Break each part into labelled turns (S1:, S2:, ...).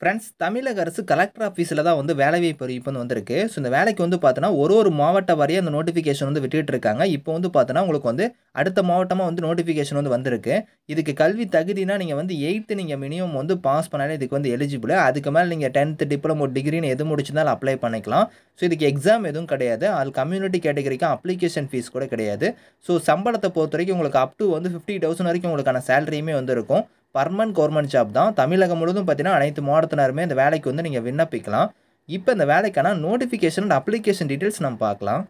S1: friends தமிழக அரசு collector ஆஃபீஸில் தான் வந்து வேலை வாய்ப்பு அறிவிப்பு வந்திருக்கு ஸோ இந்த வேலைக்கு வந்து பார்த்தோன்னா ஒரு ஒரு மாவட்ட வாரியாக அந்த நோட்டிஃபிகேஷன் வந்து விட்டுட்டு இருக்காங்க இப்போ வந்து பார்த்தோன்னா உங்களுக்கு வந்து அடுத்த மாவட்டமாக வந்து நோட்டிஃபிகேஷன் வந்து வந்திருக்கு இதுக்கு கல்வி தகுதினா நீங்கள் வந்து எயித்து நீங்கள் மினிமம் வந்து பாஸ் பண்ணாலே இதுக்கு வந்து எலிஜிபிள் அதுக்கு மேலே நீங்கள் டென்த்து டிப்ளமோ டிகிரின்னு எது முடிச்சிருந்தாலும் அப்ளை பண்ணிக்கலாம் ஸோ இதுக்கு எக்ஸாம் எதுவும் கிடையாது அது கம்யூனிட்டி கேட்டகரிக்கு அப்ளிகேஷன் ஃபீஸ் கூட கிடையாது ஸோ சம்பளத்தை பொறுத்த வரைக்கும் உங்களுக்கு அப் டு வந்து ஃபிஃப்டி தௌசண்ட் வரைக்கும் உங்களுக்கான சேலரியுமே வந்து இருக்கும் பர்மனன்ட் கவர்மெண்ட் ஜாப் தான் தமிழகம் முழுவதும் பார்த்தீங்கன்னா அனைத்து மாவட்டத்தினருமே இந்த வேலைக்கு வந்து நீங்கள் விண்ணப்பிக்கலாம் இப்போ இந்த வேலைக்கான நோட்டிஃபிகேஷன் அண்ட் அப்ளிகேஷன் டீட்டெயில்ஸ் நம்ம பார்க்கலாம்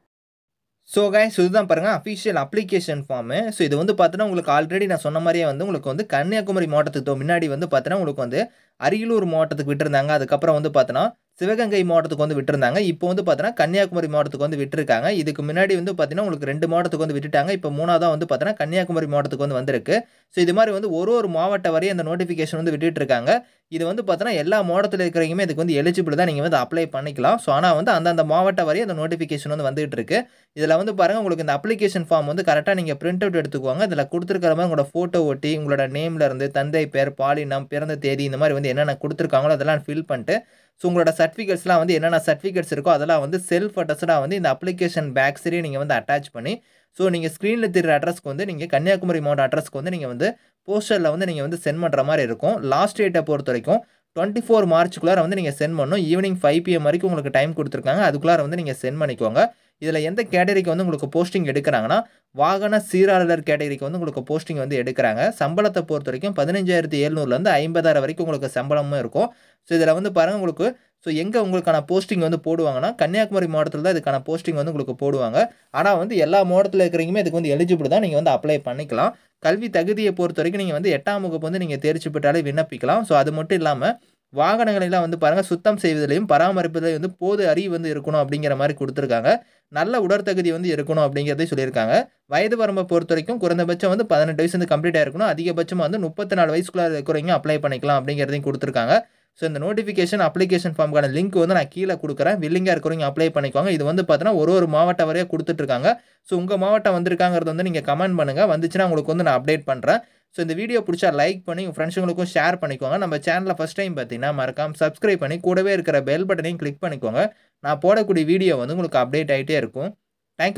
S1: ஸோ கைஸ் இதுதான் பாருங்கள் அஃபிஷியல் அப்ளிகேஷன் ஃபார்மு ஸோ இது வந்து பார்த்தீங்கன்னா உங்களுக்கு ஆல்ரெடி நான் சொன்ன மாதிரியே வந்து உங்களுக்கு வந்து கன்னியாகுமரி மாவட்டத்துக்கு முன்னாடி வந்து பார்த்தீங்கன்னா உங்களுக்கு வந்து அரியலூர் மாவட்டத்துக்கு விட்டுருந்தாங்க அதுக்கப்புறம் வந்து பார்த்தீங்கன்னா சிவகங்கை மாவட்டத்துக்கு வந்து விட்டுருந்தாங்க இப்போ வந்து பார்த்தீங்கன்னா கன்னியாகுமரி மாவட்டத்துக்கு வந்து விட்டுருக்காங்க இதுக்கு முன்னாடி வந்து பார்த்தீங்கன்னா உங்களுக்கு ரெண்டு மாவட்டத்துக்கு வந்து விட்டுட்டாங்க இப்போ மூணாவதாக வந்து பார்த்தீங்கன்னா கன்னியாகுமரி மாவட்டத்துக்கு வந்து வந்திருக்கு ஸோ இது மாதிரி வந்து ஒரு ஒரு மாவட்ட வரையும் அந்த நோட்டிஃபிகேஷன் வந்து விட்டுட்டு இருக்காங்க இது வந்து பார்த்தோன்னா எல்லா மாவட்டத்தில் இருக்கிறவங்க இதுக்கு வந்து எலிஜிபிள் தான் நீங்கள் வந்து அப்ளை பண்ணிக்கலாம் ஸோ ஆனால் வந்து அந்தந்த மாவட்ட வரையும் அந்த நோட்டிஃபிகேஷன் வந்து வந்துகிட்டு இருக்கு இதில் வந்து பாருங்கள் உங்களுக்கு இந்த அப்ளிகேஷன் ஃபார்ம் வந்து கரெக்டாக நீங்கள் பிரிண்ட் அவுட் எடுத்துக்குவாங்க இதில் கொடுத்துருக்கிற மாதிரி உங்களோட ஃபோட்டோ ஒட்டி உங்களோட நேமில் இருந்து தந்தை பேர் பாலினம் பிறந்த தேதி இந்த மாதிரி வந்து என்னென்ன கொடுத்துருக்காங்களோ அதெல்லாம் ஃபில் பண்ணிட்டு ஸோ உங்களோட சர்டிஃபிகேட்ஸ்லாம் வந்து என்னென்ன சர்டிஃபிகேட்ஸ் இருக்கோ அதெல்லாம் வந்து செல்ஃப் அட்டஸ்டாக வந்து இந்த அப்ளிகேஷன் பேக்ஸ்லேயே நீங்கள் வந்து அட்டாச் பண்ணி ஸோ நீங்கள் ஸ்க்ரீனில் தெரிகிற அட்ரஸ்க்கு வந்து நீங்கள் கன்னியாகுமரி மாவட்ட அட்ரஸ்க்கு வந்து நீங்கள் வந்து போஸ்டரில் வந்து நீங்கள் வந்து சென்ட் பண்ணுற மாதிரி இருக்கும் லாஸ்ட் டேட்டை பொறுத்த வரைக்கும் டுவெண்ட்டி ஃபோர் மார்ச்சுக்குள்ளார வந்து நீங்கள் சென்ட் பண்ணணும் ஈவினிங் ஃபைவ் பிஎம் வரைக்கும் உங்களுக்கு டைம் கொடுத்துருக்காங்க அதுக்குள்ளார வந்து நீங்கள் சென்ட் பண்ணிக்கோங்க இதில் எந்த கேட்டகரிக்கு வந்து உங்களுக்கு போஸ்டிங் எடுக்கிறாங்கன்னா வாகன சீராளர் கேட்டகரிக்கு வந்து உங்களுக்கு போஸ்டிங் வந்து எடுக்கிறாங்க சம்பளத்தை பொறுத்த வரைக்கும் பதினஞ்சாயிரத்தி எழுநூறுலேருந்து ஐம்பதாயிரம் வரைக்கும் உங்களுக்கு சம்பளமும் இருக்கும் ஸோ இதில் வந்து பாருங்கள் உங்களுக்கு ஸோ எங்கே உங்களுக்கான போஸ்டிங் வந்து போடுவாங்கன்னா கன்னியாகுமரி மாவட்டத்தில் தான் இதுக்கான போஸ்டிங் வந்து உங்களுக்கு போடுவாங்க ஆனால் வந்து எல்லா மாவட்டத்தில் இருக்கிறீங்களுமே இதுக்கு வந்து எலிஜிபிள் தான் நீங்கள் வந்து அப்ளை பண்ணிக்கலாம் கல்வி தகுதியை பொறுத்த வரைக்கும் நீங்கள் வந்து எட்டாம் வகுப்பு வந்து நீங்கள் தேர்ச்சி பெற்றாலே விண்ணப்பிக்கலாம் ஸோ அது மட்டும் இல்லாமல் வாகனங்களெல்லாம் வந்து பாருங்கள் சுத்தம் செய்வதிலையும் பராமரிப்பதிலையும் வந்து போது அறிவு வந்து இருக்கணும் அப்படிங்கிற மாதிரி கொடுத்துருக்காங்க நல்ல உடற்தகுதி வந்து இருக்கணும் அப்படிங்கிறதே சொல்லியிருக்காங்க வயது வரம்பை பொறுத்த வரைக்கும் குறைந்தபட்சம் வந்து பதினெட்டு வயசு வந்து கம்ப்ளீட் ஆயிருக்கணும் அதிகபட்சமாக வந்து முப்பத்தி நாலு வயசுக்குள்ளே இருக்கிறவங்க அப்ளை பண்ணிக்கலாம் அப்படிங்கிறதையும் கொடுத்துருக்காங்க ஸோ இந்த நோட்டிஃபிகேஷன் அப்ளிகேஷன் ஃபார்முக்கான லிங்க் வந்து நான் கீழே கொடுக்குறேன் வில்லிங்காக இருக்கிறவங்க அப்ளை பண்ணிக்கோங்க இது வந்து பார்த்தீங்கன்னா ஒரு ஒரு மாவட்டம் வரையே கொடுத்துட்ருக்காங்க ஸோ உங்கள் மாவட்டம் வந்திருக்காங்கிறது வந்து நீங்கள் கமெண்ட் பண்ணுங்கள் வந்துச்சுன்னா உங்களுக்கு வந்து நான் அப்டேட் பண்ணுறேன் ஸோ இந்த வீடியோ பிடிச்சா லைக் பண்ணி உங்கள் ஃப்ரெண்ட்ஸுங்களுக்கும் ஷேர் பண்ணிக்கோங்க நம்ம சேனலில் ஃபஸ்ட் டைம் பார்த்தீங்கன்னா மறக்காமல் சப்ஸ்கிரைப் பண்ணி கூடவே இருக்கிற பெல் பட்டனையும் கிளிக் பண்ணிக்கோங்க நான் போடக்கூடிய வீடியோ வந்து உங்களுக்கு அப்டேட் ஆகிட்டே இருக்கும் தேங்க்யூ